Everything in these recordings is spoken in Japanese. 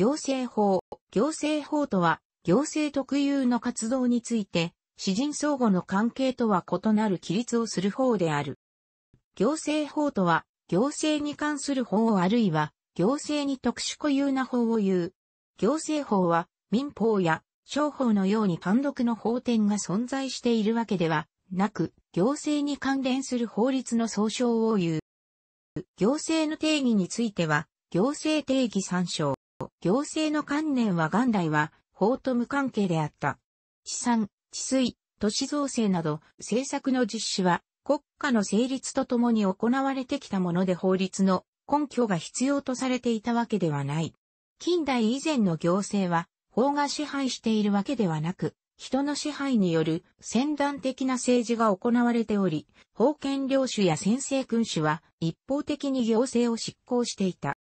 行政法。行政法とは、行政特有の活動について、私人相互の関係とは異なる規律をする法である。行政法とは、行政に関する法あるいは、行政に特殊固有な法を言う。行政法は、民法や商法のように単独の法典が存在しているわけではなく、行政に関連する法律の総称を言う。行政の定義については、行政定義参照。行政の観念は元来は法と無関係であった。地産、地水、都市造成など政策の実施は国家の成立とともに行われてきたもので法律の根拠が必要とされていたわけではない。近代以前の行政は法が支配しているわけではなく、人の支配による先端的な政治が行われており、封建領主や先制君主は一方的に行政を執行していた。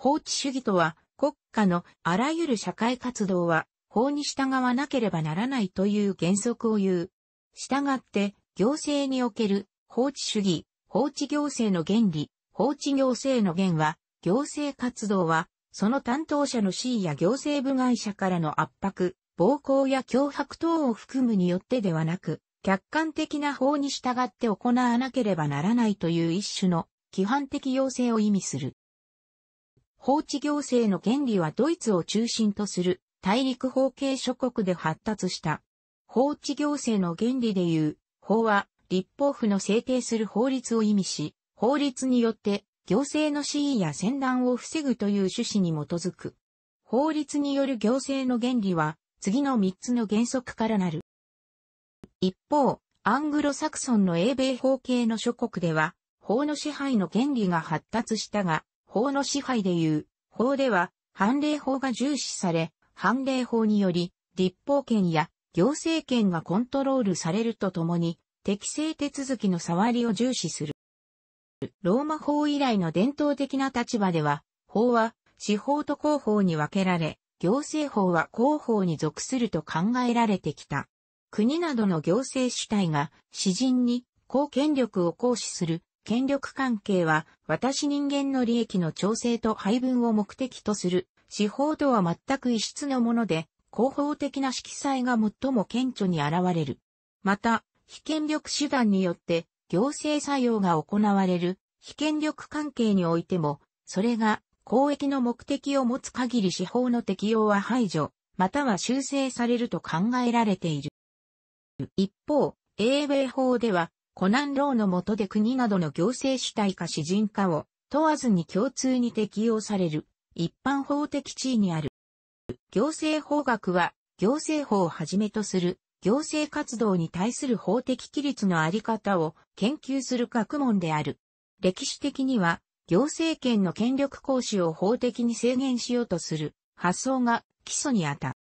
法治主義とは、国家のあらゆる社会活動は法に従わなければならないという原則を言う。従って、行政における法治主義、法治行政の原理、法治行政の原は、行政活動は、その担当者の地位や行政部外者からの圧迫、暴行や脅迫等を含むによってではなく、客観的な法に従って行わなければならないという一種の規範的要請を意味する。法治行政の原理はドイツを中心とする大陸法系諸国で発達した。法治行政の原理でいう、法は立法府の制定する法律を意味し、法律によって行政の私意や戦乱を防ぐという趣旨に基づく。法律による行政の原理は次の3つの原則からなる。一方、アングロサクソンの英米法系の諸国では、法の支配の原理が発達したが、法の支配でいう、法では、判例法が重視され、判例法により、立法権や行政権がコントロールされるとともに、適正手続きの触りを重視する。ローマ法以来の伝統的な立場では、法は司法と広法に分けられ、行政法は広法に属すると考えられてきた。国などの行政主体が詩人に公権力を行使する権力関係は、私人間の利益の調整と配分を目的とする、司法とは全く異質のもので、広報的な色彩が最も顕著に現れる。また、非権力手段によって、行政作用が行われる、非権力関係においても、それが、公益の目的を持つ限り司法の適用は排除、または修正されると考えられている。一方、英米法では、コナン・ローの下で国などの行政主体か詩人化を問わずに共通に適用される一般法的地位にある。行政法学は行政法をはじめとする行政活動に対する法的規律のあり方を研究する学問である。歴史的には行政権の権力行使を法的に制限しようとする発想が基礎にあた。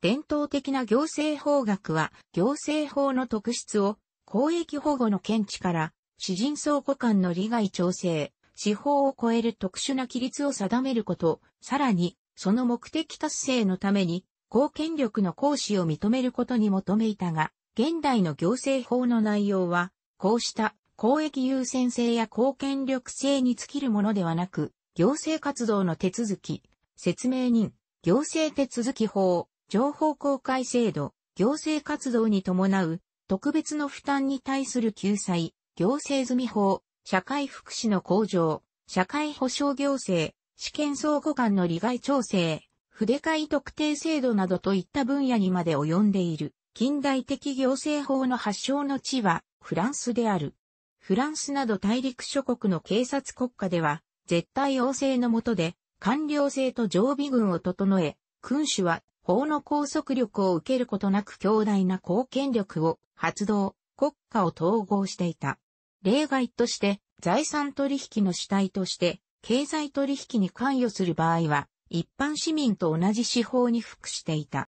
伝統的な行政法学は行政法の特質を公益保護の見地から、詩人倉庫間の利害調整、司法を超える特殊な規律を定めること、さらに、その目的達成のために、公権力の行使を認めることに求めいたが、現代の行政法の内容は、こうした公益優先性や公権力性に尽きるものではなく、行政活動の手続き、説明人、行政手続き法、情報公開制度、行政活動に伴う特別の負担に対する救済、行政済法、社会福祉の向上、社会保障行政、試験相互間の利害調整、筆会特定制度などといった分野にまで及んでいる。近代的行政法の発祥の地はフランスである。フランスなど大陸諸国の警察国家では、絶対王政の下で、官僚制と常備軍を整え、君主は法の拘束力を受けることなく強大な貢献力を発動、国家を統合していた。例外として、財産取引の主体として、経済取引に関与する場合は、一般市民と同じ手法に服していた。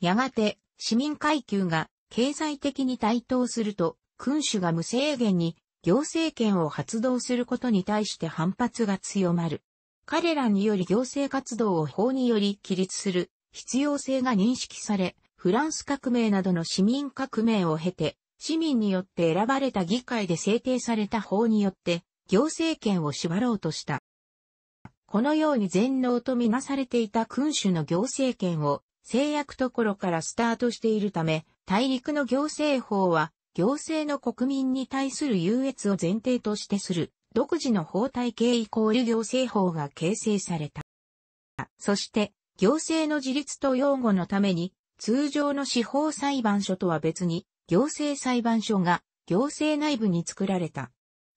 やがて、市民階級が経済的に対等すると、君主が無制限に行政権を発動することに対して反発が強まる。彼らにより行政活動を法により規律する必要性が認識され、フランス革命などの市民革命を経て、市民によって選ばれた議会で制定された法によって、行政権を縛ろうとした。このように全能とみなされていた君主の行政権を制約ところからスタートしているため、大陸の行政法は、行政の国民に対する優越を前提としてする、独自の法体系イコール行政法が形成された。そして、行政の自立と擁護のために、通常の司法裁判所とは別に、行政裁判所が行政内部に作られた。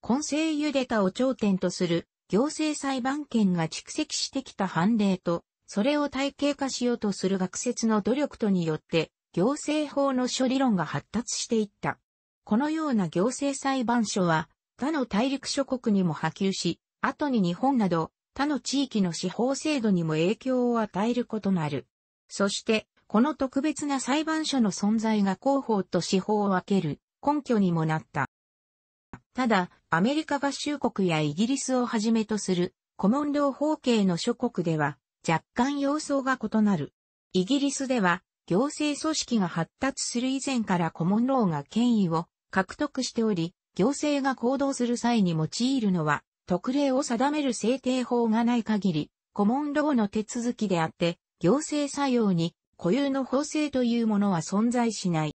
根性ゆでたを頂点とする行政裁判権が蓄積してきた判例と、それを体系化しようとする学説の努力とによって、行政法の処理論が発達していった。このような行政裁判所は、他の大陸諸国にも波及し、後に日本など他の地域の司法制度にも影響を与えることなる。そして、この特別な裁判所の存在が広報と司法を分ける根拠にもなった。ただ、アメリカ合衆国やイギリスをはじめとするコモンロー法系の諸国では若干様相が異なる。イギリスでは行政組織が発達する以前からコモンローが権威を獲得しており、行政が行動する際に用いるのは特例を定める制定法がない限り、コモンローの手続きであって、行政作用に固有の法制というものは存在しない。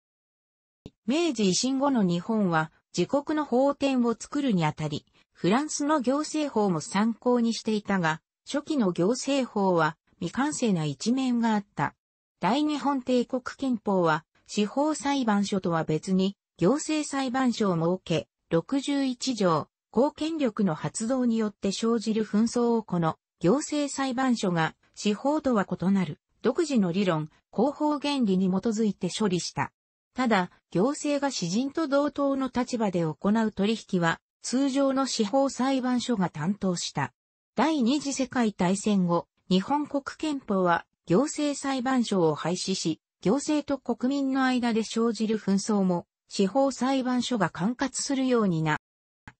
明治維新後の日本は、自国の法典を作るにあたり、フランスの行政法も参考にしていたが、初期の行政法は未完成な一面があった。大日本帝国憲法は、司法裁判所とは別に、行政裁判所を設け、61条、公権力の発動によって生じる紛争をこの行政裁判所が司法とは異なる独自の理論、広報原理に基づいて処理した。ただ、行政が詩人と同等の立場で行う取引は通常の司法裁判所が担当した。第二次世界大戦後、日本国憲法は行政裁判所を廃止し、行政と国民の間で生じる紛争も司法裁判所が管轄するようにな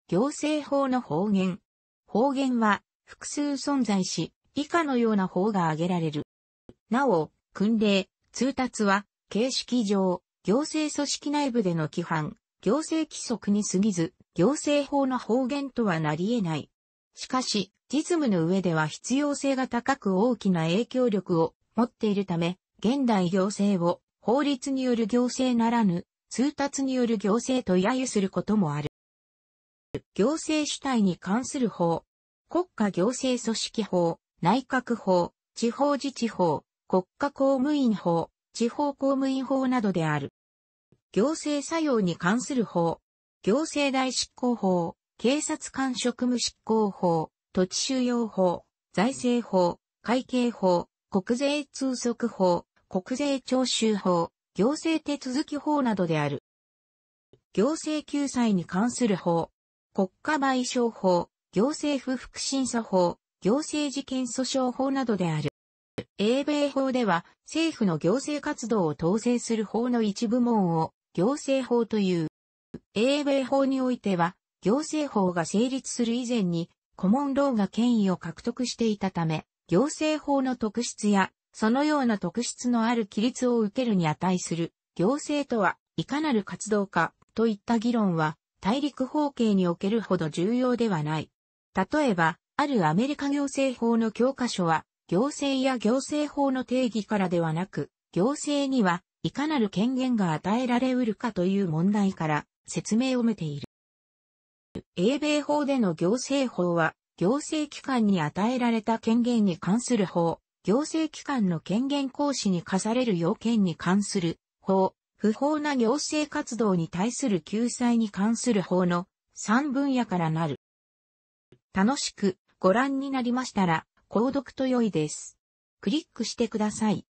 行政法の方言。方言は複数存在し、以下のような法が挙げられる。なお、訓令、通達は、形式上、行政組織内部での規範、行政規則に過ぎず、行政法の方言とはなり得ない。しかし、実務の上では必要性が高く大きな影響力を持っているため、現代行政を法律による行政ならぬ、通達による行政と揶揄することもある。行政主体に関する法、国家行政組織法、内閣法、地方自治法、国家公務員法、地方公務員法などである。行政作用に関する法、行政代執行法、警察官職務執行法、土地収容法、財政法、会計法、国税通則法、国税徴収法、行政手続法などである。行政救済に関する法、国家賠償法、行政不服審査法、行政事件訴訟法などである。英米法では政府の行政活動を統制する法の一部門を行政法という。英米法においては行政法が成立する以前にコモンローが権威を獲得していたため、行政法の特質やそのような特質のある規律を受けるに値する行政とはいかなる活動かといった議論は大陸方形におけるほど重要ではない。例えば、あるアメリカ行政法の教科書は、行政や行政法の定義からではなく、行政にはいかなる権限が与えられうるかという問題から説明を得ている。英米法での行政法は、行政機関に与えられた権限に関する法、行政機関の権限行使に課される要件に関する法、不法な行政活動に対する救済に関する法の3分野からなる。楽しくご覧になりましたら、購読と良いです。クリックしてください。